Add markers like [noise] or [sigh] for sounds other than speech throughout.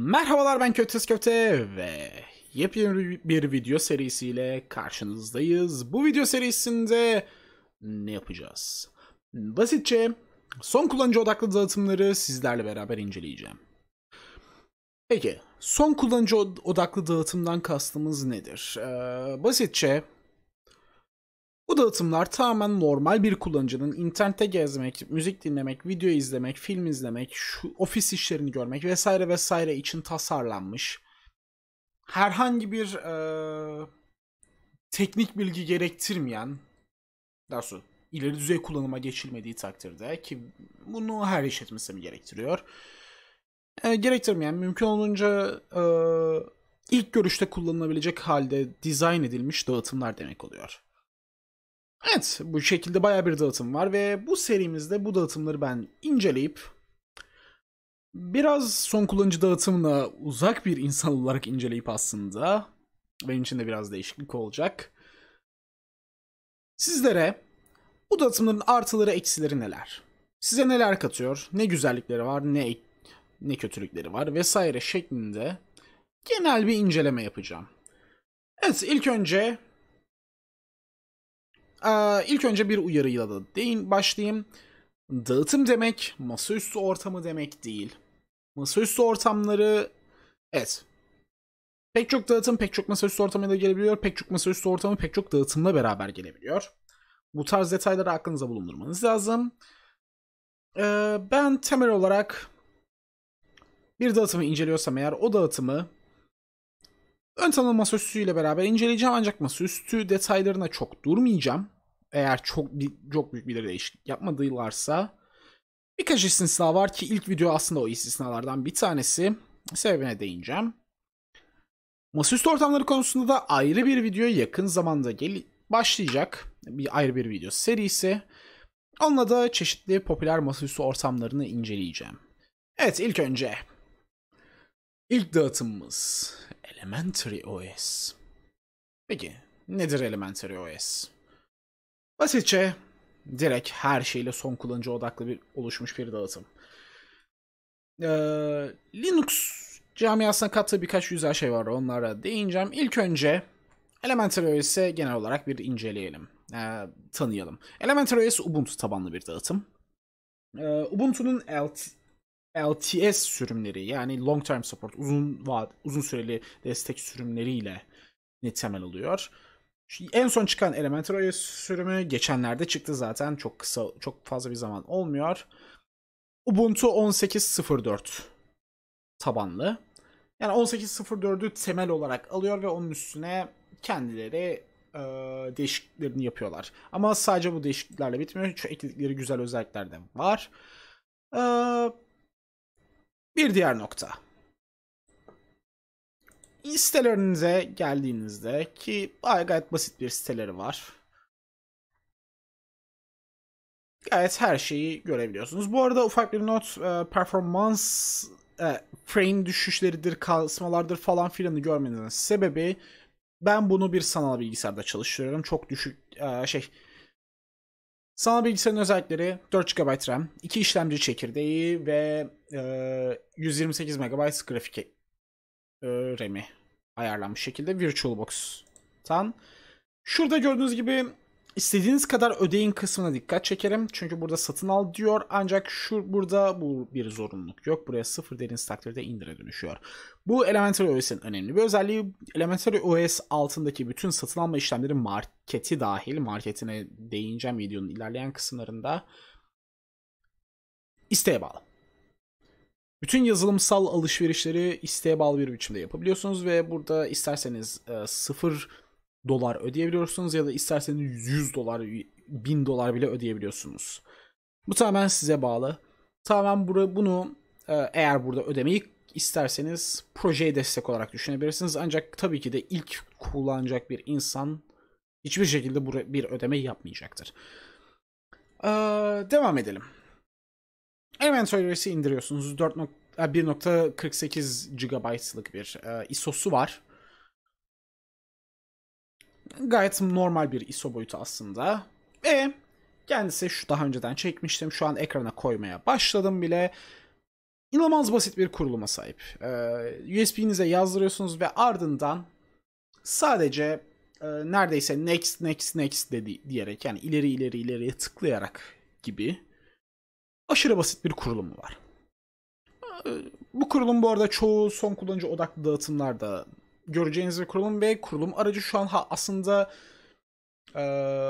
Merhabalar ben Kötüs köfte ve yepyeni bir video serisiyle karşınızdayız. Bu video serisinde ne yapacağız? Basitçe son kullanıcı odaklı dağıtımları sizlerle beraber inceleyeceğim. Peki son kullanıcı odaklı dağıtımdan kastımız nedir? Ee, basitçe bu dağıtımlar tamamen normal bir kullanıcının internette gezmek, müzik dinlemek, video izlemek, film izlemek, şu ofis işlerini görmek vesaire vesaire için tasarlanmış. Herhangi bir e, teknik bilgi gerektirmeyen, daha sonra ileri düzey kullanıma geçilmediği takdirde ki bunu her işletme mi gerektiriyor. E, gerektirmeyen, mümkün olunca e, ilk görüşte kullanılabilecek halde dizayn edilmiş dağıtımlar demek oluyor. Evet bu şekilde baya bir dağıtım var ve bu serimizde bu dağıtımları ben inceleyip biraz son kullanıcı dağıtımına uzak bir insan olarak inceleyip aslında benim için de biraz değişiklik olacak. Sizlere bu dağıtımların artıları eksileri neler? Size neler katıyor? Ne güzellikleri var, ne ne kötülükleri var vesaire şeklinde genel bir inceleme yapacağım. Evet ilk önce ee, ilk önce bir uyarıyla da değin başlayayım. Dağıtım demek masaüstü ortamı demek değil. Masaüstü ortamları evet. Pek çok dağıtım pek çok masaüstü ortamıyla gelebiliyor. Pek çok masaüstü ortamı pek çok dağıtımla beraber gelebiliyor. Bu tarz detayları aklınıza bulundurmanız lazım. Ee, ben temel olarak bir dağıtımı inceliyorsam eğer o dağıtımı Ön tanıl masaüstü ile beraber inceleyeceğim ancak masaüstü detaylarına çok durmayacağım. Eğer çok bir, çok büyük bir değişiklik yapmadılarsa birkaç istisna var ki ilk video aslında o istisnalardan bir tanesi. Sebebine değineceğim. Masaüstü ortamları konusunda da ayrı bir video yakın zamanda gel başlayacak. Bir ayrı bir video serisi. Onunla da çeşitli popüler masaüstü ortamlarını inceleyeceğim. Evet ilk önce ilk dağıtımımız Elementary OS. Peki nedir Elementary OS? Basitçe direkt her şeyle son kullanıcı odaklı bir oluşmuş bir dağıtım. Ee, Linux camiasına kattığı birkaç güzel şey var onlara değineceğim. İlk önce Elementary OS'i genel olarak bir inceleyelim, ee, tanıyalım. Elementary OS Ubuntu tabanlı bir dağıtım. Ee, Ubuntu'nun LT, LTS sürümleri yani long term support uzun vaat uzun süreli destek sürümleriyle ne temel alıyor. En son çıkan Elementor OS sürümü geçenlerde çıktı zaten. Çok kısa, çok fazla bir zaman olmuyor. Ubuntu 18.04 tabanlı. Yani 18.04'ü temel olarak alıyor ve onun üstüne kendileri e, değişikliklerini yapıyorlar. Ama sadece bu değişikliklerle bitmiyor. Şu ekledikleri güzel özellikler de var. Eee bir diğer nokta. Sitelerinize geldiğinizde ki gayet basit bir siteleri var. Gayet her şeyi görebiliyorsunuz. Bu arada ufak bir not e, performans e, frame düşüşleridir, kasmalardır falan filanı görmenizin sebebi ben bunu bir sanal bilgisayarda çalıştırıyorum. Çok düşük e, şey Sanal bilgisayarın özellikleri 4 GB RAM, 2 işlemci çekirdeği ve e, 128 MB grafik e, RAM'i ayarlanmış şekilde VirtualBox'tan. Şurada gördüğünüz gibi İstediğiniz kadar ödeyin kısmına dikkat çekerim. Çünkü burada satın al diyor. Ancak şu burada bu bir zorunluluk yok. Buraya sıfır dediğiniz takdirde indire dönüşüyor. Bu Elementary OS'in önemli bir özelliği. Elementary OS altındaki bütün satın alma işlemleri marketi dahil. Marketine değineceğim videonun ilerleyen kısımlarında. isteğe bağlı. Bütün yazılımsal alışverişleri isteğe bağlı bir biçimde yapabiliyorsunuz ve burada isterseniz e, sıfır dolar ödeyebiliyorsunuz ya da isterseniz 100 dolar, 1000 dolar bile ödeyebiliyorsunuz. Bu tamamen size bağlı. Tamamen bura, bunu e, eğer burada ödemeyi isterseniz projeye destek olarak düşünebilirsiniz. Ancak tabii ki de ilk kullanacak bir insan hiçbir şekilde bir ödeme yapmayacaktır. Ee, devam edelim. Inventory'si indiriyorsunuz. 1.48 e, GB'lık bir e, ISO'su var gayet normal bir ISO boyutu aslında. E kendisi şu daha önceden çekmiştim. Şu an ekrana koymaya başladım bile. İnanılmaz basit bir kuruluma sahip. Ee, USB'nize yazdırıyorsunuz ve ardından sadece e, neredeyse next next next dedi diyerek yani ileri ileri ileriye tıklayarak gibi aşırı basit bir kurulumu var. E, bu kurulum bu arada çoğu son kullanıcı odaklı dağıtımlarda göreceğiniz bir kurulum ve kurulum aracı şu an ha, aslında e,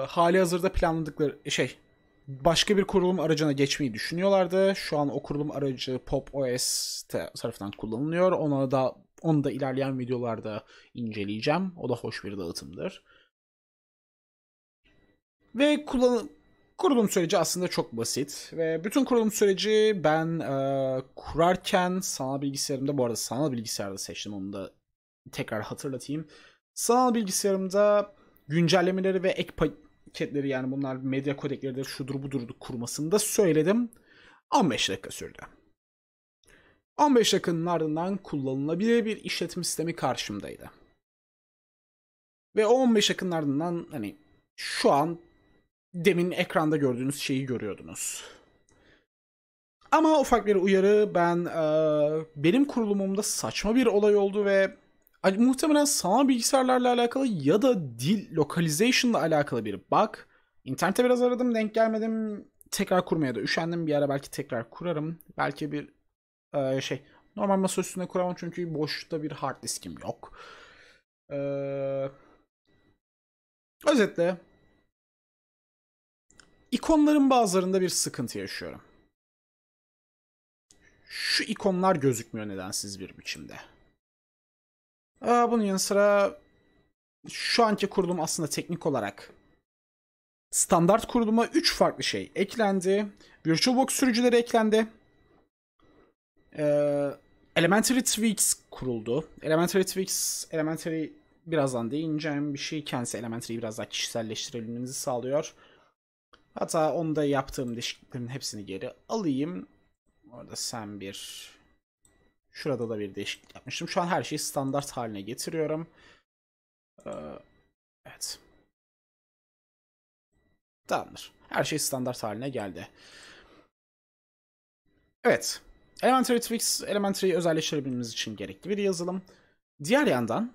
hali hazırda planladıkları şey başka bir kurulum aracına geçmeyi düşünüyorlardı. Şu an o kurulum aracı Pop OS tarafından kullanılıyor. Ona da onu da ilerleyen videolarda inceleyeceğim. O da hoş bir dağıtımdır. Ve kullan kurulum süreci aslında çok basit ve bütün kurulum süreci ben e, kurarken sanal bilgisayarımda bu arada sanal bilgisayarda seçtim onu da tekrar hatırlatayım. Sanal bilgisayarımda güncellemeleri ve ek paketleri yani bunlar medya kodekleridir şudur budur kurmasında söyledim. 15 dakika sürdü. 15 dakikanın ardından kullanılabilir bir işletim sistemi karşımdaydı. Ve o 15 dakikanın ardından hani şu an demin ekranda gördüğünüz şeyi görüyordunuz. Ama ufak bir uyarı ben e, benim kurulumumda saçma bir olay oldu ve hani muhtemelen sanal bilgisayarlarla alakalı ya da dil localization'la alakalı bir bug. İnternete biraz aradım denk gelmedim. Tekrar kurmaya da üşendim. Bir ara belki tekrar kurarım. Belki bir e, şey normal masa üstünde kuramam çünkü boşta bir hard diskim yok. Ee, özetle ikonların bazılarında bir sıkıntı yaşıyorum. Şu ikonlar gözükmüyor nedensiz bir biçimde. Bunun yanı sıra şu anki kurulum aslında teknik olarak standart kuruluma 3 farklı şey eklendi. VirtualBox sürücüleri eklendi. Ee, Elementary Tweaks kuruldu. Elementary Tweaks, Elementary birazdan değineceğim bir şey. Kendisi Elementary'yi biraz daha kişiselleştirilmenizi sağlıyor. Hatta onda yaptığım değişikliklerin hepsini geri alayım. Orada sen bir Şurada da bir değişiklik yapmıştım. Şu an her şeyi standart haline getiriyorum. Ee, evet. Tamamdır. Her şey standart haline geldi. Evet. Elementary Twix, Elementary'i özelleştirebilmemiz için gerekli bir yazılım. Diğer yandan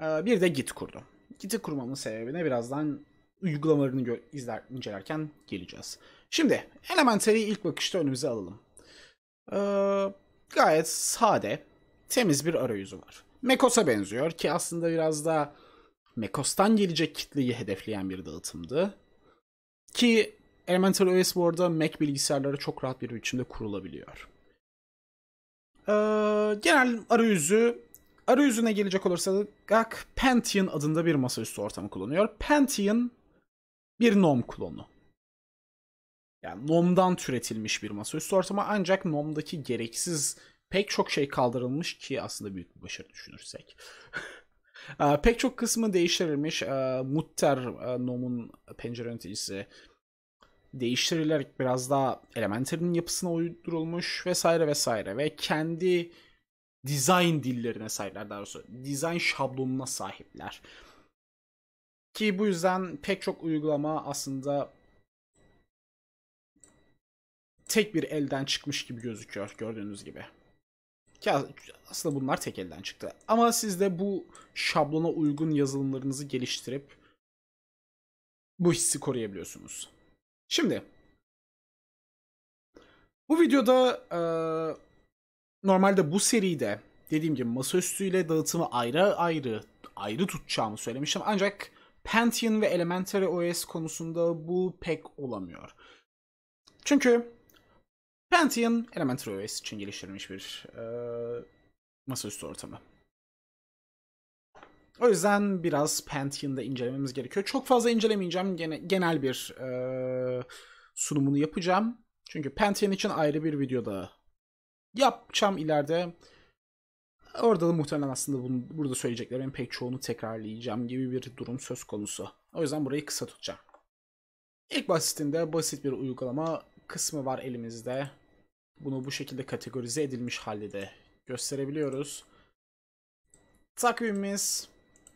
e, bir de Git kurdum. Git'i kurmamın sebebine birazdan uygulamalarını izler, incelerken geleceğiz. Şimdi Elementary'i ilk bakışta önümüze alalım. Ee, gayet sade, temiz bir arayüzü var. Mekos'a benziyor ki aslında biraz daha Mekos'tan gelecek kitleyi hedefleyen bir dağıtımdı. Ki Elemental OS bu arada Mac bilgisayarları çok rahat bir biçimde kurulabiliyor. Ee, genel arayüzü arayüzüne gelecek olursak Pentium adında bir masaüstü ortamı kullanıyor. Pentium bir GNOME klonu. Yani NOM'dan türetilmiş bir masaüstü ortama ancak NOM'daki gereksiz pek çok şey kaldırılmış ki aslında büyük bir başarı düşünürsek. [laughs] Ee, pek çok kısmı değiştirilmiş. Ee, Mutter e, NOM'un pencere yöneticisi değiştirilerek biraz daha Elementary'nin yapısına uydurulmuş vesaire vesaire ve kendi design dillerine sahipler daha doğrusu design şablonuna sahipler. Ki bu yüzden pek çok uygulama aslında tek bir elden çıkmış gibi gözüküyor gördüğünüz gibi. Ki aslında bunlar tek elden çıktı. Ama siz de bu şablona uygun yazılımlarınızı geliştirip bu hissi koruyabiliyorsunuz. Şimdi bu videoda e, normalde bu seride dediğim gibi masaüstüyle dağıtımı ayrı ayrı ayrı tutacağımı söylemiştim. Ancak Pentium ve Elementary OS konusunda bu pek olamıyor. Çünkü Pantheon Elementary OS için geliştirilmiş bir e, masaüstü ortamı. O yüzden biraz Pantheon'da incelememiz gerekiyor. Çok fazla incelemeyeceğim. Gene, genel bir e, sunumunu yapacağım. Çünkü Pantheon için ayrı bir video da yapacağım ileride. Orada da muhtemelen aslında bunu, burada söyleyeceklerimin pek çoğunu tekrarlayacağım gibi bir durum söz konusu. O yüzden burayı kısa tutacağım. İlk basitinde basit bir uygulama kısmı var elimizde. Bunu bu şekilde kategorize edilmiş halde de gösterebiliyoruz. Takvimimiz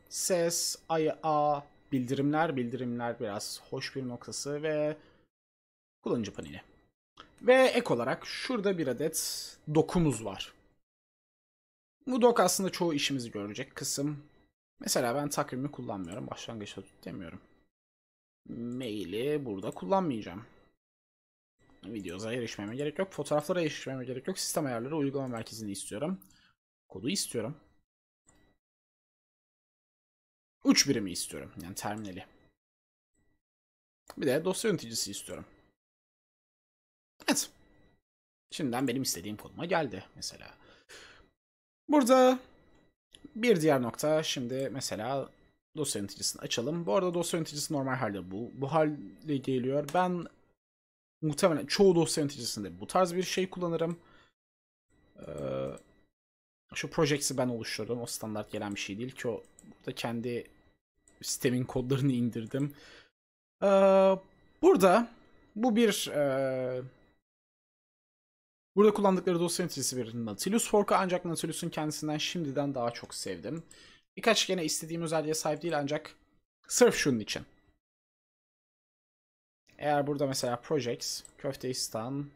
ses, IA, bildirimler, bildirimler biraz hoş bir noktası ve kullanıcı paneli. Ve ek olarak şurada bir adet dokumuz var. Bu dok aslında çoğu işimizi görecek kısım. Mesela ben takvimi kullanmıyorum. Başlangıçta tut demiyorum. Maili burada kullanmayacağım videoza erişmeme gerek yok. Fotoğraflara erişmeme gerek yok. Sistem ayarları uygulama merkezini istiyorum. Kodu istiyorum. 3 birimi istiyorum. Yani terminali. Bir de dosya yöneticisi istiyorum. Evet. Şimdiden benim istediğim konuma geldi mesela. Burada bir diğer nokta şimdi mesela dosya yöneticisini açalım. Bu arada dosya yöneticisi normal halde bu. Bu halde geliyor. Ben muhtemelen çoğu dosya yöneticisinde bu tarz bir şey kullanırım. Ee, şu Projects'i ben oluşturdum. O standart gelen bir şey değil ki o burada kendi sistemin kodlarını indirdim. Ee, burada bu bir e, burada kullandıkları dosya yöneticisi bir Nautilus fork'u ancak Nautilus'un kendisinden şimdiden daha çok sevdim. Birkaç gene istediğim özelliğe sahip değil ancak sırf şunun için. Eğer burada mesela projects, köfteistan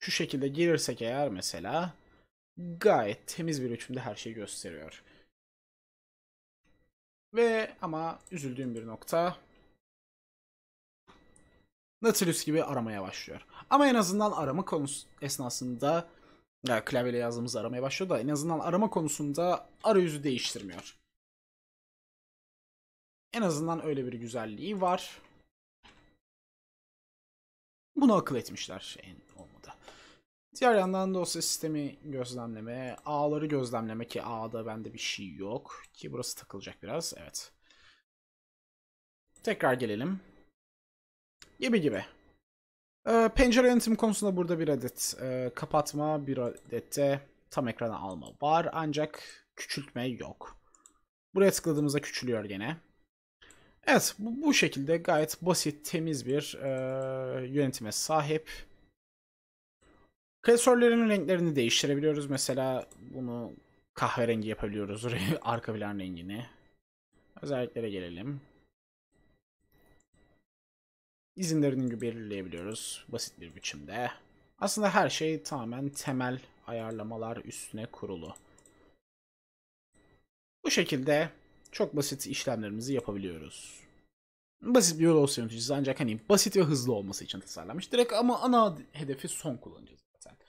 şu şekilde girirsek eğer mesela gayet temiz bir biçimde her şeyi gösteriyor. Ve ama üzüldüğüm bir nokta Nautilus gibi aramaya başlıyor. Ama en azından arama konusu esnasında ya klavyeyle yazdığımız aramaya başlıyor da en azından arama konusunda arayüzü değiştirmiyor. En azından öyle bir güzelliği var. Bunu akıl etmişler en olmadı. Diğer yandan dosya sistemi gözlemleme, ağları gözlemleme ki ağda bende bir şey yok ki burası takılacak biraz. Evet. Tekrar gelelim. Gibi gibi. Ee, pencere yönetim konusunda burada bir adet e, kapatma, bir adet de tam ekrana alma var ancak küçültme yok. Buraya tıkladığımızda küçülüyor gene. Evet bu, bu şekilde gayet basit, temiz bir e, yönetime sahip. Klasörlerin renklerini değiştirebiliyoruz. Mesela bunu kahverengi yapabiliyoruz. [laughs] Arka plan rengini. Özelliklere gelelim. İzinlerini belirleyebiliyoruz basit bir biçimde. Aslında her şey tamamen temel ayarlamalar üstüne kurulu. Bu şekilde çok basit işlemlerimizi yapabiliyoruz. Basit bir dosya yöneticisi ancak hani basit ve hızlı olması için tasarlanmış. Direkt ama ana hedefi son kullanacağız zaten.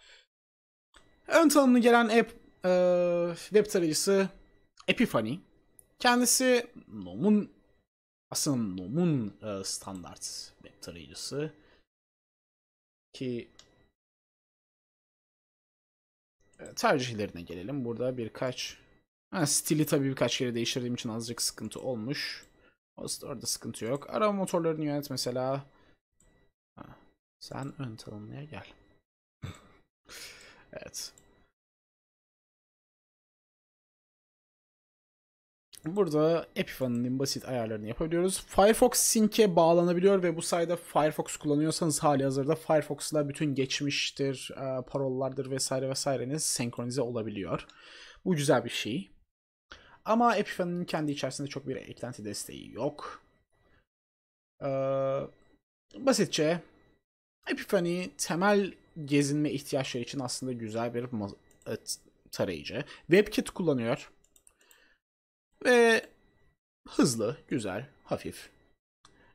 Ön tanımlı gelen app e, web tarayıcısı Epiphany. Kendisi Nom'un aslında Nom'un e, standart web tarayıcısı ki e, tercihlerine gelelim. Burada birkaç Ha, stili tabii birkaç kere değiştirdiğim için azıcık sıkıntı olmuş. Orada sıkıntı yok. Araba motorlarını yönet mesela. Ha, sen ön tanımlaya gel. [laughs] evet. Burada Epifan'ın basit ayarlarını yapabiliyoruz. Firefox Sync'e bağlanabiliyor ve bu sayede Firefox kullanıyorsanız hali hazırda Firefox'la bütün geçmiştir, e, parollardır vesaire vesaireniz senkronize olabiliyor. Bu güzel bir şey. Ama Epiphany'nin kendi içerisinde çok bir eklenti desteği yok. Ee, basitçe Epiphany temel gezinme ihtiyaçları için aslında güzel bir e, tarayıcı. WebKit kullanıyor. Ve hızlı, güzel, hafif.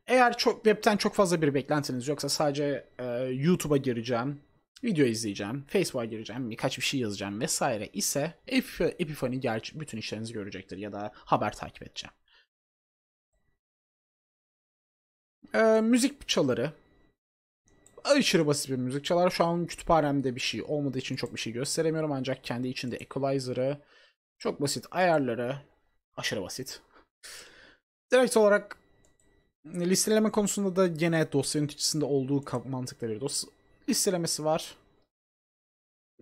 Eğer çok webten çok fazla bir beklentiniz yoksa sadece e, YouTube'a gireceğim, video izleyeceğim, Facebook'a gireceğim, birkaç bir şey yazacağım vesaire ise Epiphany gerçi bütün işlerinizi görecektir ya da haber takip edeceğim. Ee, müzik çaları. Aşırı basit bir müzik çalar. Şu an kütüphanemde bir şey olmadığı için çok bir şey gösteremiyorum ancak kendi içinde equalizer'ı, çok basit ayarları, aşırı basit. Direkt olarak listeleme konusunda da gene dosya yöneticisinde olduğu mantıkta bir dosya İstilemesi var.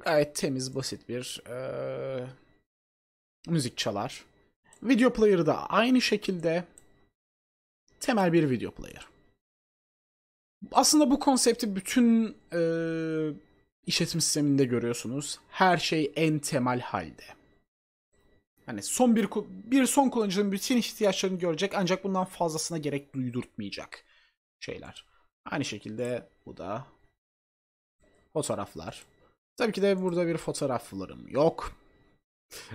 Gayet temiz, basit bir ee, müzik çalar. Video player'ı da aynı şekilde temel bir video player. Aslında bu konsepti bütün e, işletim sisteminde görüyorsunuz. Her şey en temel halde. Hani son bir bir son kullanıcının bütün ihtiyaçlarını görecek ancak bundan fazlasına gerek duydurtmayacak şeyler. Aynı şekilde bu da Fotoğraflar. Tabii ki de burada bir fotoğraf fotoğraflarım yok.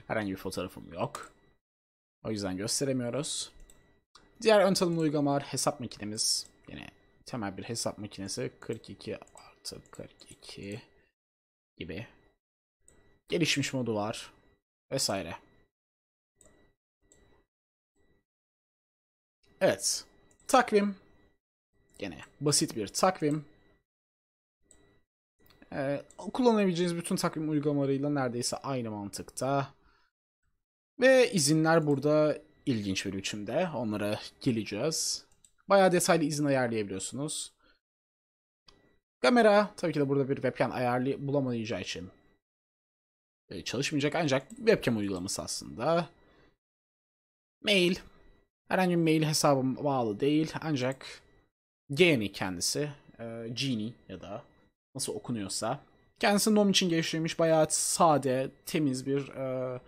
Herhangi bir fotoğrafım yok. O yüzden gösteremiyoruz. Diğer ön tanımlı uygulamalar hesap makinemiz. Yine temel bir hesap makinesi 42 artı 42 gibi. Gelişmiş modu var. Vesaire. Evet. Takvim. Yine basit bir takvim. Ee, kullanabileceğiniz bütün takvim uygulamalarıyla neredeyse aynı mantıkta. Ve izinler burada ilginç bir biçimde. Onlara geleceğiz. Bayağı detaylı izin ayarlayabiliyorsunuz. Kamera tabii ki de burada bir webcam ayarlı bulamayacağı için ee, çalışmayacak ancak webcam uygulaması aslında. Mail. Herhangi bir mail hesabım bağlı değil ancak Genie kendisi, e, Genie ya da nasıl okunuyorsa. Kendisi nom için geliştirilmiş bayağı sade, temiz bir e,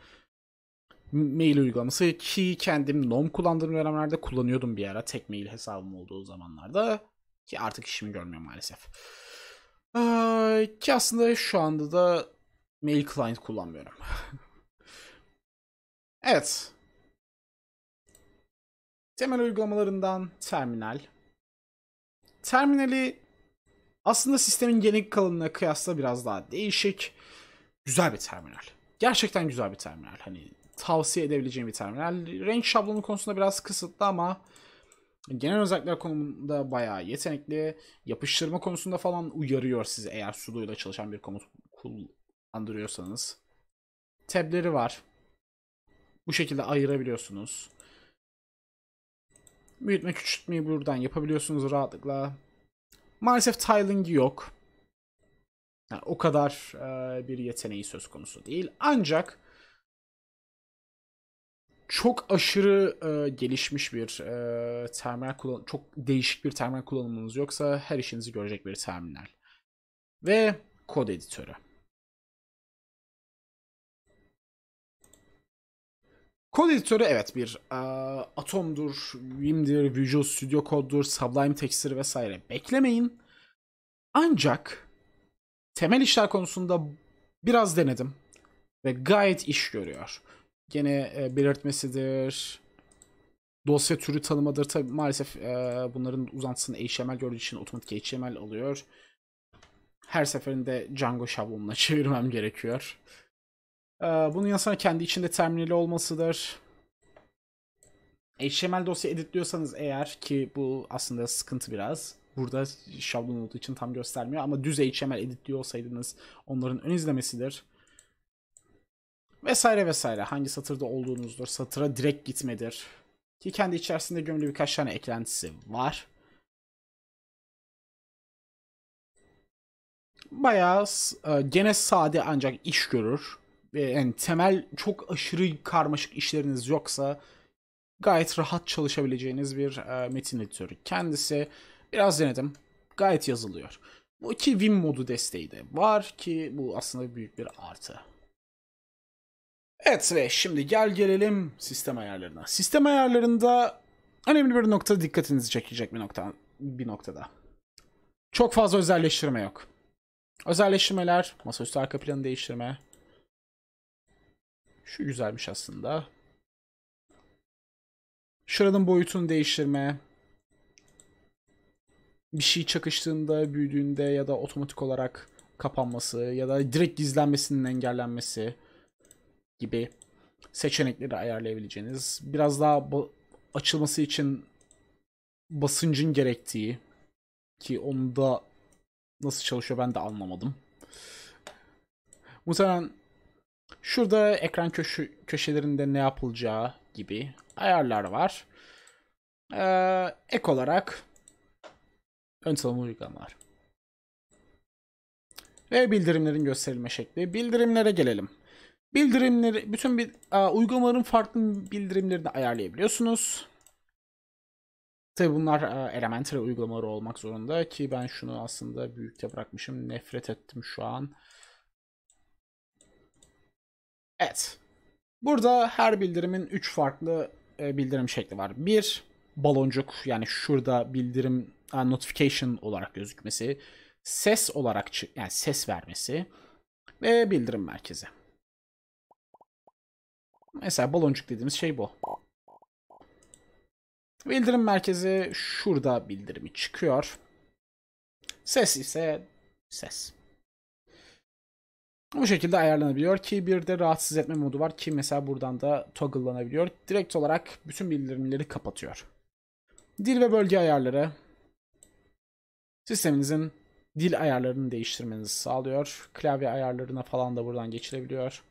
mail uygulaması ki kendim nom kullandığım dönemlerde kullanıyordum bir ara tek mail hesabım olduğu zamanlarda ki artık işimi görmüyor maalesef. Ee, ki aslında şu anda da mail client kullanmıyorum. [laughs] evet. Temel uygulamalarından terminal. Terminali aslında sistemin genel kalınlığı kıyasla biraz daha değişik. Güzel bir terminal. Gerçekten güzel bir terminal. Hani tavsiye edebileceğim bir terminal. Renk şablonu konusunda biraz kısıtlı ama genel özellikler konumunda bayağı yetenekli. Yapıştırma konusunda falan uyarıyor sizi eğer suduyla çalışan bir komut kullandırıyorsanız. Tableri var. Bu şekilde ayırabiliyorsunuz. Büyütme küçültmeyi buradan yapabiliyorsunuz rahatlıkla. Maalesef tiling'i yok. Yani o kadar e, bir yeteneği söz konusu değil. Ancak çok aşırı e, gelişmiş bir e, terminal kullan çok değişik bir terminal kullanımınız yoksa her işinizi görecek bir terminal. Ve kod editörü. Kod editörü evet bir e, Atom'dur, Vim'dir, Visual Studio Code'dur, Sublime Text'tir vesaire beklemeyin. Ancak temel işler konusunda biraz denedim ve gayet iş görüyor. Gene e, belirtmesidir, dosya türü tanımadır. Tabi maalesef e, bunların uzantısını HTML gördüğü için otomatik HTML alıyor. Her seferinde Django şablonuna [laughs] çevirmem gerekiyor. Ee, bunun yanı sıra kendi içinde terminali olmasıdır. HTML dosya editliyorsanız eğer ki bu aslında sıkıntı biraz. Burada şablon olduğu için tam göstermiyor ama düz HTML editliyor olsaydınız onların ön izlemesidir. Vesaire vesaire hangi satırda olduğunuzdur. Satıra direkt gitmedir. Ki kendi içerisinde gömülü birkaç tane eklentisi var. Bayağı e, gene sade ancak iş görür e, yani temel çok aşırı karmaşık işleriniz yoksa gayet rahat çalışabileceğiniz bir e, metin editörü. Kendisi biraz denedim. Gayet yazılıyor. Bu iki Vim modu desteği de var ki bu aslında büyük bir artı. Evet ve şimdi gel gelelim sistem ayarlarına. Sistem ayarlarında önemli bir nokta dikkatinizi çekecek bir nokta bir noktada. Çok fazla özelleştirme yok. Özelleştirmeler, masaüstü arka planı değiştirme, şu güzelmiş aslında. Şuranın boyutunu değiştirme. Bir şey çakıştığında, büyüdüğünde ya da otomatik olarak kapanması ya da direkt gizlenmesinin engellenmesi gibi seçenekleri ayarlayabileceğiniz, biraz daha açılması için basıncın gerektiği ki onu da nasıl çalışıyor ben de anlamadım. Muhtemelen Şurada ekran köşe, köşelerinde ne yapılacağı gibi ayarlar var. Ee, ek olarak ön savunma uygulamalar. Ve bildirimlerin gösterilme şekli. Bildirimlere gelelim. Bildirimleri, bütün bir, uygulamaların farklı bildirimlerini ayarlayabiliyorsunuz. Tabi bunlar a, Elementary uygulamaları olmak zorunda ki ben şunu aslında büyükte bırakmışım. Nefret ettim şu an. Evet. Burada her bildirimin 3 farklı e, bildirim şekli var. Bir baloncuk yani şurada bildirim notification olarak gözükmesi, ses olarak yani ses vermesi ve bildirim merkezi. Mesela baloncuk dediğimiz şey bu. Bildirim merkezi şurada bildirimi çıkıyor. Ses ise ses. Bu şekilde ayarlanabiliyor ki bir de rahatsız etme modu var ki mesela buradan da toggle'lanabiliyor. Direkt olarak bütün bildirimleri kapatıyor. Dil ve bölge ayarları sisteminizin dil ayarlarını değiştirmenizi sağlıyor. Klavye ayarlarına falan da buradan geçirebiliyor.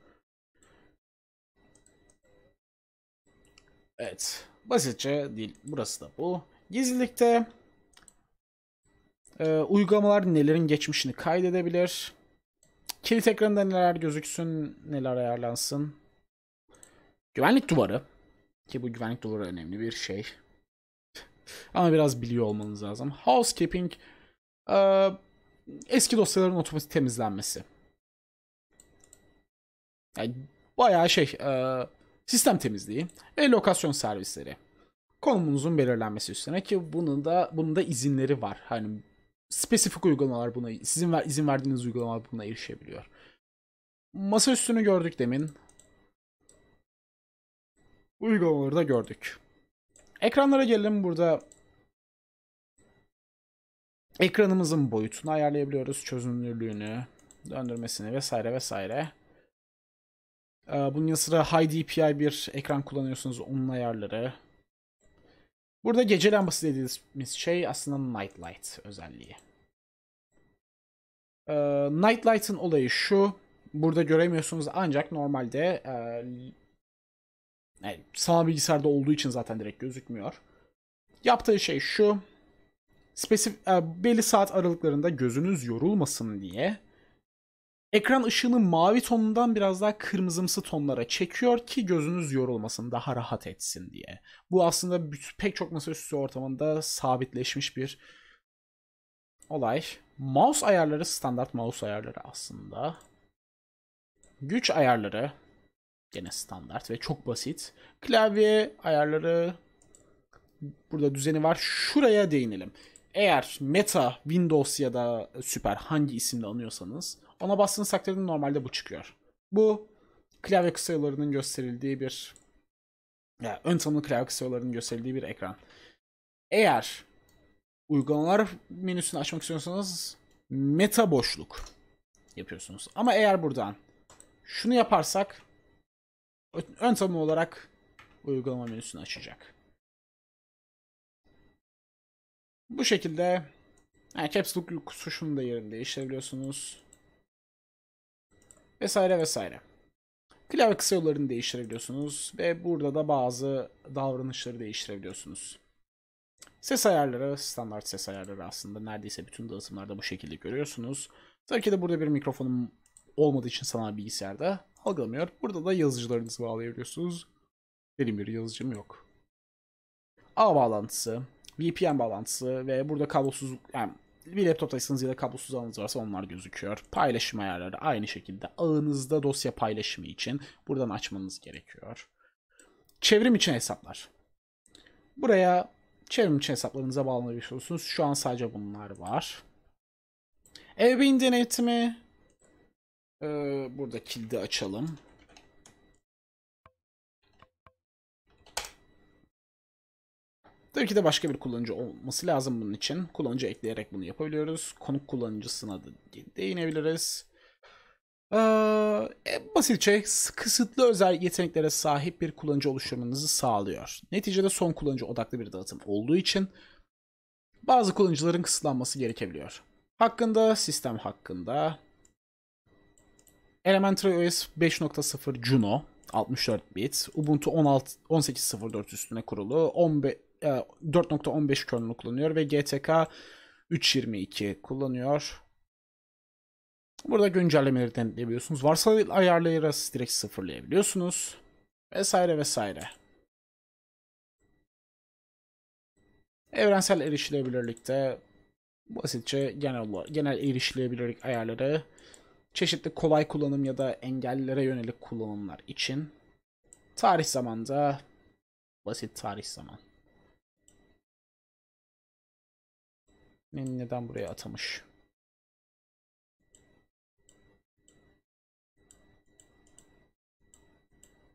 Evet. Basitçe dil. Burası da bu. Gizlilikte e, uygulamalar nelerin geçmişini kaydedebilir. Kilit ekranında neler gözüksün, neler ayarlansın. Güvenlik duvarı. Ki bu güvenlik duvarı önemli bir şey. Ama biraz biliyor olmanız lazım. Housekeeping. Ee, eski dosyaların otomatik temizlenmesi. Yani bayağı şey. E, sistem temizliği ve lokasyon servisleri. Konumunuzun belirlenmesi üstüne ki bunun da bunun da izinleri var. Hani spesifik uygulamalar buna sizin ver, izin verdiğiniz uygulamalar buna erişebiliyor. Masa üstünü gördük demin. Uygulamaları da gördük. Ekranlara gelelim burada. Ekranımızın boyutunu ayarlayabiliyoruz, çözünürlüğünü, döndürmesini vesaire vesaire. Ee, bunun yanı sıra high DPI bir ekran kullanıyorsunuz onun ayarları. Burada gece lambası dediğimiz şey aslında Nightlight özelliği. Ee, night olayı şu. Burada göremiyorsunuz ancak normalde e, yani sanal bilgisayarda olduğu için zaten direkt gözükmüyor. Yaptığı şey şu. Spesif, e, belli saat aralıklarında gözünüz yorulmasın diye Ekran ışığını mavi tonundan biraz daha kırmızımsı tonlara çekiyor ki gözünüz yorulmasın, daha rahat etsin diye. Bu aslında pek çok masaüstü ortamında sabitleşmiş bir olay. Mouse ayarları standart mouse ayarları aslında. Güç ayarları gene standart ve çok basit. Klavye ayarları burada düzeni var. Şuraya değinelim. Eğer Meta, Windows ya da Super hangi isimle anıyorsanız ona bastığınız takdirde normalde bu çıkıyor. Bu klavye kısayalarının gösterildiği bir yani ön tanımlı klavye kısayalarının gösterildiği bir ekran. Eğer uygulamalar menüsünü açmak istiyorsanız meta boşluk yapıyorsunuz. Ama eğer buradan şunu yaparsak ön tanımlı olarak uygulama menüsünü açacak. Bu şekilde yani caps lock tuşunu da yerinde değiştirebiliyorsunuz vesaire vesaire. Klavye kısa yollarını değiştirebiliyorsunuz ve burada da bazı davranışları değiştirebiliyorsunuz. Ses ayarları, standart ses ayarları aslında neredeyse bütün dağıtımlarda bu şekilde görüyorsunuz. Tabii ki de burada bir mikrofonum olmadığı için sanal bilgisayarda algılamıyor. Burada da yazıcılarınızı bağlayabiliyorsunuz. Benim bir yazıcım yok. A bağlantısı, VPN bağlantısı ve burada kablosuz yani bir laptop taşısanız ya da kablosuz alınız varsa onlar gözüküyor. Paylaşım ayarları aynı şekilde ağınızda dosya paylaşımı için buradan açmanız gerekiyor. Çevrim için hesaplar. Buraya çevrim için hesaplarınıza bağlanabiliyorsunuz. Şu an sadece bunlar var. Ebeveyn denetimi. Ee, burada kilidi açalım. Tabii ki de başka bir kullanıcı olması lazım bunun için. Kullanıcı ekleyerek bunu yapabiliyoruz. Konuk kullanıcısına da değinebiliriz. Ee, e, basitçe kısıtlı özel yeteneklere sahip bir kullanıcı oluşturmanızı sağlıyor. Neticede son kullanıcı odaklı bir dağıtım olduğu için bazı kullanıcıların kısıtlanması gerekebiliyor. Hakkında, sistem hakkında. Elementary OS 5.0 Juno 64 bit, Ubuntu 16 18.04 üstüne kurulu, 15 4.15 e, kernel kullanıyor ve GTK 3.22 kullanıyor. Burada güncellemeleri denetleyebiliyorsunuz. Varsayıl ayarları direkt sıfırlayabiliyorsunuz. Vesaire vesaire. Evrensel erişilebilirlikte basitçe genel, genel erişilebilirlik ayarları çeşitli kolay kullanım ya da engellilere yönelik kullanımlar için tarih zamanda basit tarih zaman. neden buraya atamış?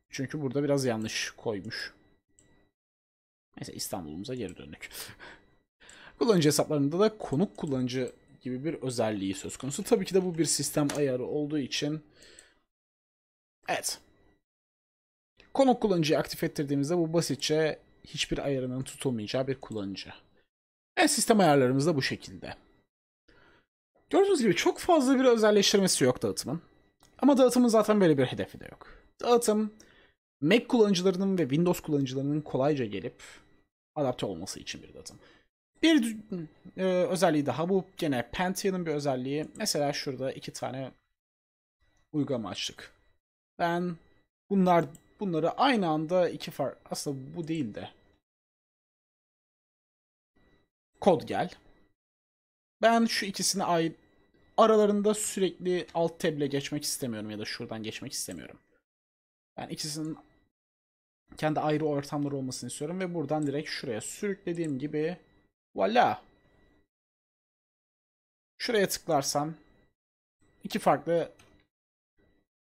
Çünkü burada biraz yanlış koymuş. Neyse İstanbul'umuza geri döndük. [laughs] kullanıcı hesaplarında da konuk kullanıcı gibi bir özelliği söz konusu. Tabii ki de bu bir sistem ayarı olduğu için evet. Konuk kullanıcıyı aktif ettirdiğimizde bu basitçe hiçbir ayarının tutulmayacağı bir kullanıcı. Evet sistem ayarlarımız da bu şekilde. Gördüğünüz gibi çok fazla bir özelleştirmesi yok dağıtımın. Ama dağıtımın zaten böyle bir hedefi de yok. Dağıtım Mac kullanıcılarının ve Windows kullanıcılarının kolayca gelip adapte olması için bir dağıtım. Bir e, özelliği daha bu gene Pentium'un bir özelliği. Mesela şurada iki tane uygulama açtık. Ben bunlar bunları aynı anda iki far aslında bu değil de kod gel. Ben şu ikisini ay aralarında sürekli alt tab'le geçmek istemiyorum ya da şuradan geçmek istemiyorum. Ben ikisinin kendi ayrı ortamları olmasını istiyorum ve buradan direkt şuraya sürüklediğim gibi voila. Şuraya tıklarsam iki farklı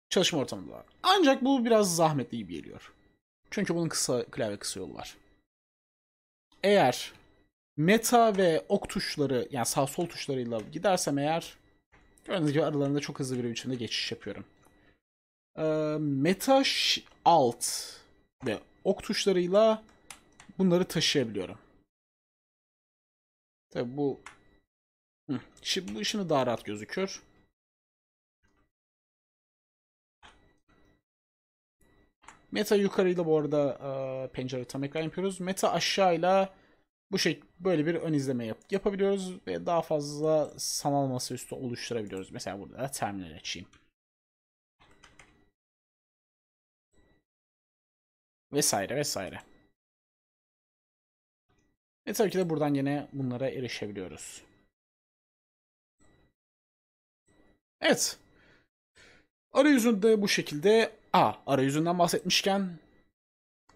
çalışma ortamı var. Ancak bu biraz zahmetli gibi geliyor. Çünkü bunun kısa klavye kısa yolu var. Eğer Meta ve ok tuşları yani sağ sol tuşlarıyla gidersem eğer gördüğünüz gibi aralarında çok hızlı bir biçimde geçiş yapıyorum. Ee, meta alt ve ok tuşlarıyla bunları taşıyabiliyorum. Tabi bu Hı. Şimdi bu işini daha rahat gözüküyor. Meta yukarıyla bu arada e, pencere tam ekran yapıyoruz. Meta aşağıyla bu şey böyle bir ön izleme yap yapabiliyoruz ve daha fazla sanal masaüstü oluşturabiliyoruz. Mesela burada da terminal açayım. Vesaire vesaire. Ve tabii ki de buradan yine bunlara erişebiliyoruz. Evet. Arayüzünde bu şekilde A. Arayüzünden bahsetmişken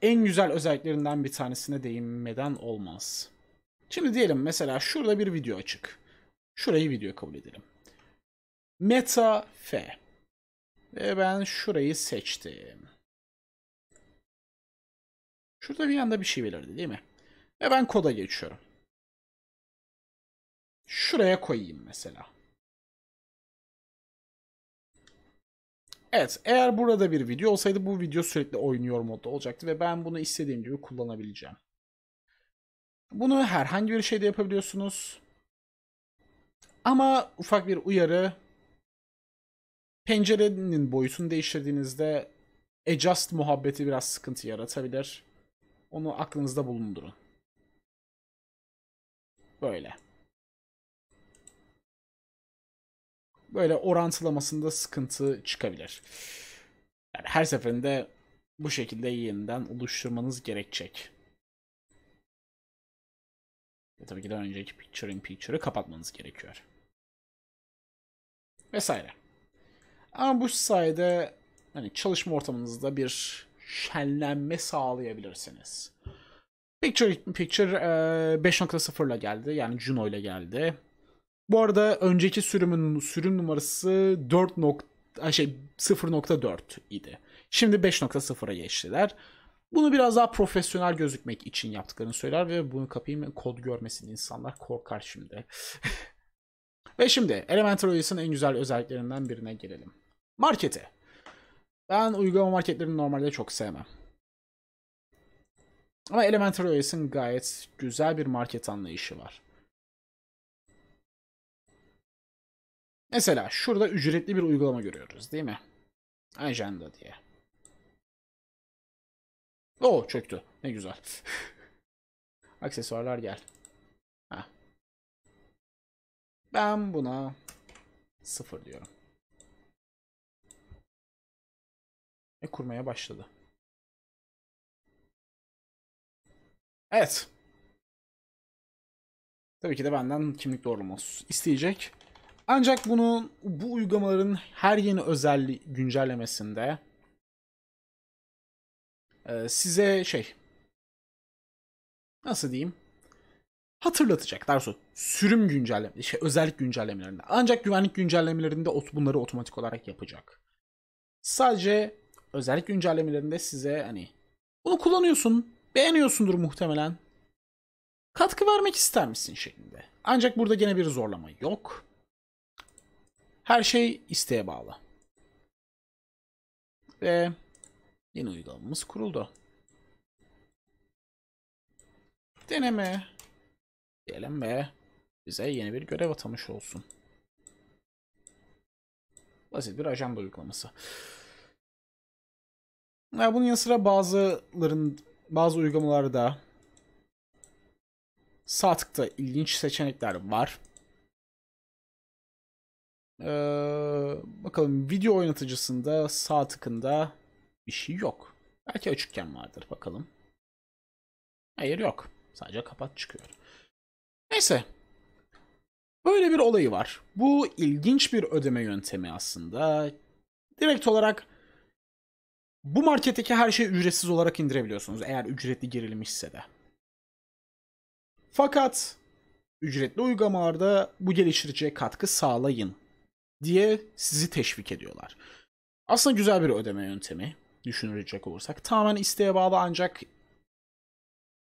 en güzel özelliklerinden bir tanesine değinmeden olmaz. Şimdi diyelim mesela şurada bir video açık. Şurayı video kabul edelim. Meta F. Ve ben şurayı seçtim. Şurada bir yanda bir şey belirdi değil mi? Ve ben koda geçiyorum. Şuraya koyayım mesela. Evet eğer burada bir video olsaydı bu video sürekli oynuyor modda olacaktı ve ben bunu istediğim gibi kullanabileceğim. Bunu herhangi bir şeyde yapabiliyorsunuz. Ama ufak bir uyarı. Pencerenin boyutunu değiştirdiğinizde adjust muhabbeti biraz sıkıntı yaratabilir. Onu aklınızda bulundurun. Böyle. böyle orantılamasında sıkıntı çıkabilir. Yani her seferinde bu şekilde yeniden oluşturmanız gerekecek. Ve tabii ki de önceki picture in picture'ı kapatmanız gerekiyor. Vesaire. Ama bu sayede hani çalışma ortamınızda bir şenlenme sağlayabilirsiniz. Picture in Picture 5.0 ile geldi. Yani Juno ile geldi. Bu arada önceki sürümün sürüm numarası 4 şey 0.4 idi. Şimdi 5.0'a geçtiler. Bunu biraz daha profesyonel gözükmek için yaptıklarını söyler ve bunu kapayım kod görmesin insanlar korkar şimdi. [laughs] ve şimdi Elementor OS'ın en güzel özelliklerinden birine gelelim. Markete. Ben uygulama marketlerini normalde çok sevmem. Ama Elementor OS'ın gayet güzel bir market anlayışı var. Mesela şurada ücretli bir uygulama görüyoruz değil mi? Ajanda diye. Oo çöktü. Ne güzel. [laughs] Aksesuarlar gel. Heh. Ben buna sıfır diyorum. E kurmaya başladı. Evet. Tabii ki de benden kimlik doğrulması isteyecek. Ancak bunun bu uygulamaların her yeni özelliği güncellemesinde e, size şey nasıl diyeyim hatırlatacak. Daha doğrusu sürüm güncelleme, şey, özellik güncellemelerinde. Ancak güvenlik güncellemelerinde bunları otomatik olarak yapacak. Sadece özellik güncellemelerinde size hani bunu kullanıyorsun, beğeniyorsundur muhtemelen. Katkı vermek ister misin şeklinde. Ancak burada gene bir zorlama yok. Her şey isteğe bağlı. Ve yeni uygulamamız kuruldu. Deneme diyelim ve bize yeni bir görev atamış olsun. Basit bir ajanda uygulaması. Ya bunun yanı sıra bazıların bazı uygulamalarda sağ tıkta ilginç seçenekler var. Ee, bakalım video oynatıcısında sağ tıkında bir şey yok. Belki açıkken vardır bakalım. Hayır yok. Sadece kapat çıkıyor. Neyse. Böyle bir olayı var. Bu ilginç bir ödeme yöntemi aslında. Direkt olarak bu marketteki her şeyi ücretsiz olarak indirebiliyorsunuz eğer ücretli girilmişse de. Fakat ücretli uygulamalarda bu geliştiriciye katkı sağlayın diye sizi teşvik ediyorlar. Aslında güzel bir ödeme yöntemi düşünülecek olursak. Tamamen isteğe bağlı ancak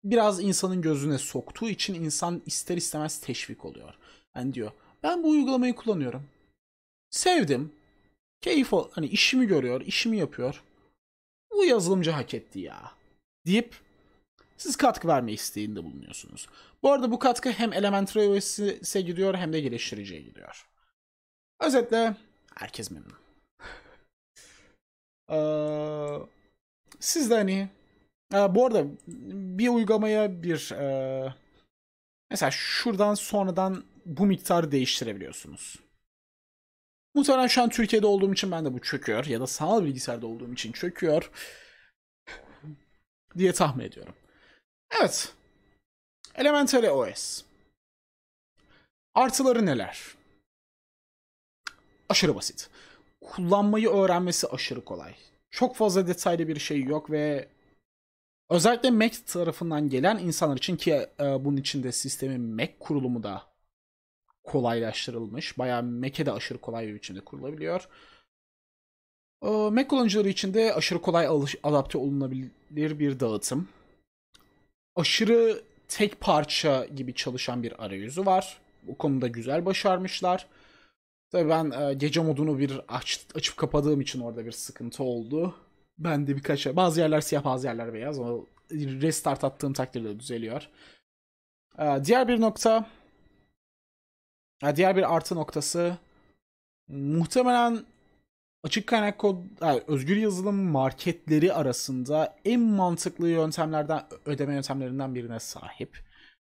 biraz insanın gözüne soktuğu için insan ister istemez teşvik oluyor. Yani diyor ben bu uygulamayı kullanıyorum. Sevdim. Keyif al hani işimi görüyor, işimi yapıyor. Bu yazılımcı hak etti ya deyip siz katkı verme isteğinde bulunuyorsunuz. Bu arada bu katkı hem Elementary OS'e gidiyor hem de geliştiriciye gidiyor. Özetle herkes memnun. ee, siz de hani e, bu arada bir uygulamaya bir e, mesela şuradan sonradan bu miktarı değiştirebiliyorsunuz. Muhtemelen şu an Türkiye'de olduğum için ben de bu çöküyor ya da sanal bilgisayarda olduğum için çöküyor [laughs] diye tahmin ediyorum. Evet. Elementary OS. Artıları neler? aşırı basit. Kullanmayı öğrenmesi aşırı kolay. Çok fazla detaylı bir şey yok ve özellikle Mac tarafından gelen insanlar için ki e, bunun içinde sistemin Mac kurulumu da kolaylaştırılmış. Bayağı Mac'e de aşırı kolay bir biçimde kurulabiliyor. E, Mac kullanıcıları için de aşırı kolay alış- adapte olunabilir bir dağıtım. Aşırı tek parça gibi çalışan bir arayüzü var. Bu konuda güzel başarmışlar. Tabii ben e, gece modunu bir aç, açıp kapadığım için orada bir sıkıntı oldu. Ben de birkaç bazı yerler siyah bazı yerler beyaz. Ama restart attığım takdirde düzeliyor. E, diğer bir nokta e, diğer bir artı noktası muhtemelen açık kaynak kod yani e, özgür yazılım marketleri arasında en mantıklı yöntemlerden ödeme yöntemlerinden birine sahip.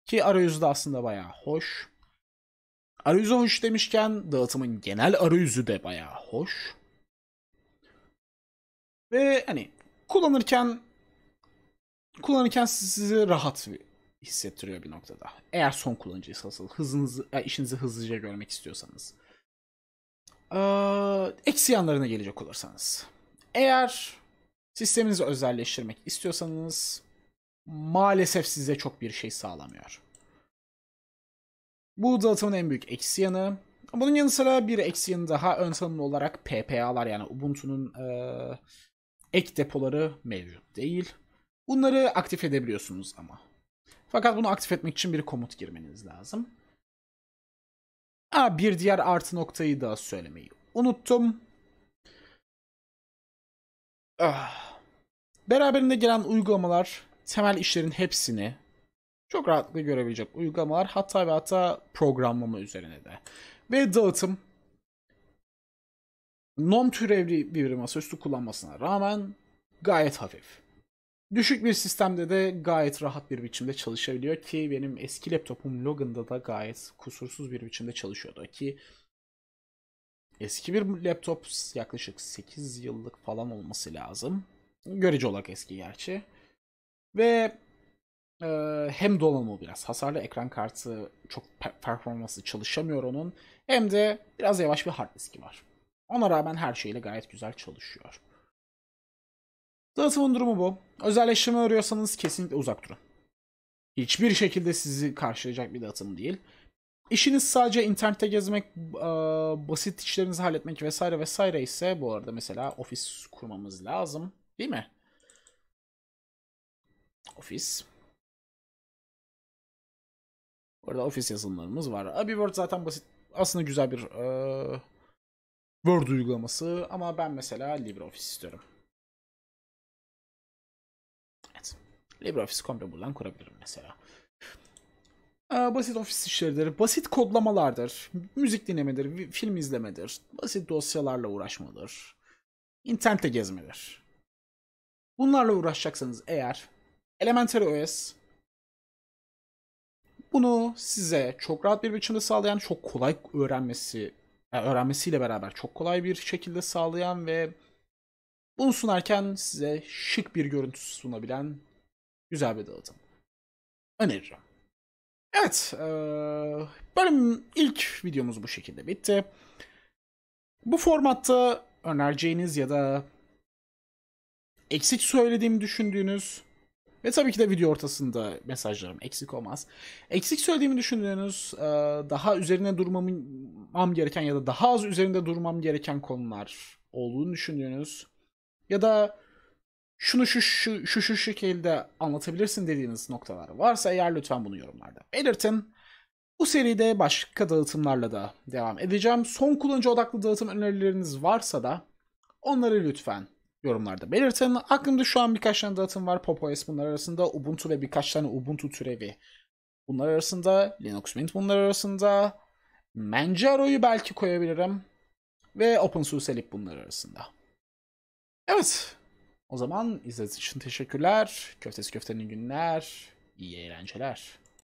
Ki arayüzü de aslında bayağı hoş. Arayüzü hoş demişken dağıtımın genel arayüzü de bayağı hoş. Ve hani kullanırken kullanırken sizi rahat hissettiriyor bir noktada. Eğer son kullanıcıysanız, hızınızı, e, işinizi hızlıca görmek istiyorsanız. Ee, eksi yanlarına gelecek olursanız. Eğer sisteminizi özelleştirmek istiyorsanız maalesef size çok bir şey sağlamıyor. Bu dağıtımın en büyük eksi yanı. Bunun yanı sıra bir eksi yanı daha ön tanımlı olarak PPA'lar yani Ubuntu'nun e, ek depoları mevcut değil. Bunları aktif edebiliyorsunuz ama. Fakat bunu aktif etmek için bir komut girmeniz lazım. Ha, bir diğer artı noktayı da söylemeyi unuttum. Ah. Beraberinde gelen uygulamalar temel işlerin hepsini çok rahatlıkla görebilecek uygulamalar hatta ve hatta programlama üzerine de. Ve dağıtım non türevli bir masaüstü kullanmasına rağmen gayet hafif. Düşük bir sistemde de gayet rahat bir biçimde çalışabiliyor ki benim eski laptopum Logan'da da gayet kusursuz bir biçimde çalışıyordu ki eski bir laptop yaklaşık 8 yıllık falan olması lazım. Görece olarak eski gerçi. Ve ee, hem donanımı biraz hasarlı. Ekran kartı çok performansı çalışamıyor onun. Hem de biraz yavaş bir hard diski var. Ona rağmen her şeyle gayet güzel çalışıyor. Dağıtımın durumu bu. Özelleştirme arıyorsanız kesinlikle uzak durun. Hiçbir şekilde sizi karşılayacak bir dağıtım değil. İşiniz sadece internette gezmek, basit işlerinizi halletmek vesaire vesaire ise bu arada mesela ofis kurmamız lazım. Değil mi? Ofis. Orada ofis yazılımlarımız var. Abi Word zaten basit. Aslında güzel bir e, Word uygulaması ama ben mesela LibreOffice istiyorum. Evet. LibreOffice komple buradan kurabilirim mesela. E, basit ofis işleridir, basit kodlamalardır, müzik dinlemedir, film izlemedir, basit dosyalarla uğraşmadır, internette gezmedir. Bunlarla uğraşacaksanız eğer Elementary OS bunu size çok rahat bir biçimde sağlayan, çok kolay öğrenmesi, yani e, öğrenmesiyle beraber çok kolay bir şekilde sağlayan ve bunu sunarken size şık bir görüntüsü sunabilen güzel bir dağıtım. Öneririm. Evet, e, benim ilk videomuz bu şekilde bitti. Bu formatta önereceğiniz ya da eksik söylediğimi düşündüğünüz ve tabii ki de video ortasında mesajlarım eksik olmaz. Eksik söylediğimi düşündüğünüz e, daha üzerine durmam gereken ya da daha az üzerinde durmam gereken konular olduğunu düşündüğünüz ya da şunu şu şu şu, şu şekilde anlatabilirsin dediğiniz noktalar varsa eğer lütfen bunu yorumlarda belirtin. Bu seride başka dağıtımlarla da devam edeceğim. Son kullanıcı odaklı dağıtım önerileriniz varsa da onları lütfen yorumlarda belirtin. Aklımda şu an birkaç tane dağıtım var. PopOS bunlar arasında. Ubuntu ve birkaç tane Ubuntu türevi bunlar arasında. Linux Mint bunlar arasında. Manjaro'yu belki koyabilirim. Ve OpenSUSE Lib bunlar arasında. Evet. O zaman izlediğiniz için teşekkürler. Köftesi köftenin günler. İyi eğlenceler.